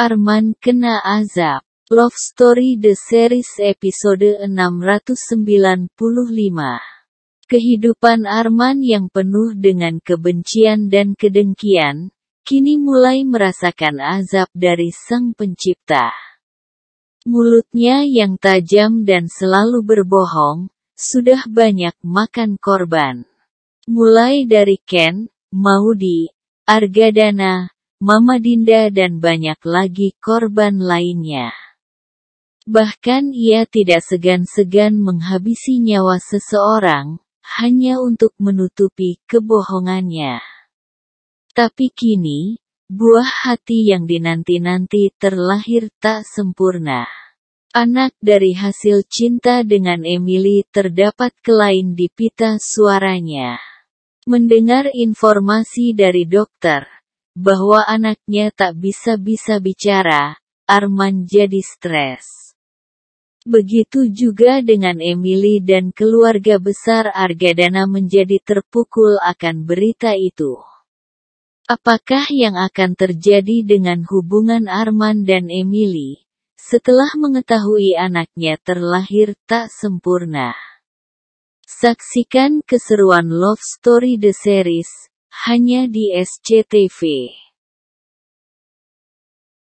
Arman kena azab. Love Story The Series episode 695. Kehidupan Arman yang penuh dengan kebencian dan kedengkian, kini mulai merasakan azab dari Sang Pencipta. Mulutnya yang tajam dan selalu berbohong, sudah banyak makan korban. Mulai dari Ken, Maudi, Argadana, Mama Dinda dan banyak lagi korban lainnya. Bahkan ia tidak segan-segan menghabisi nyawa seseorang, hanya untuk menutupi kebohongannya. Tapi kini, buah hati yang dinanti-nanti terlahir tak sempurna. Anak dari hasil cinta dengan Emily terdapat kelain di pita suaranya. Mendengar informasi dari dokter, bahwa anaknya tak bisa-bisa bicara, Arman jadi stres. Begitu juga dengan Emily dan keluarga besar Argadana menjadi terpukul akan berita itu. Apakah yang akan terjadi dengan hubungan Arman dan Emily setelah mengetahui anaknya terlahir tak sempurna? Saksikan keseruan Love Story The Series hanya di SCTV.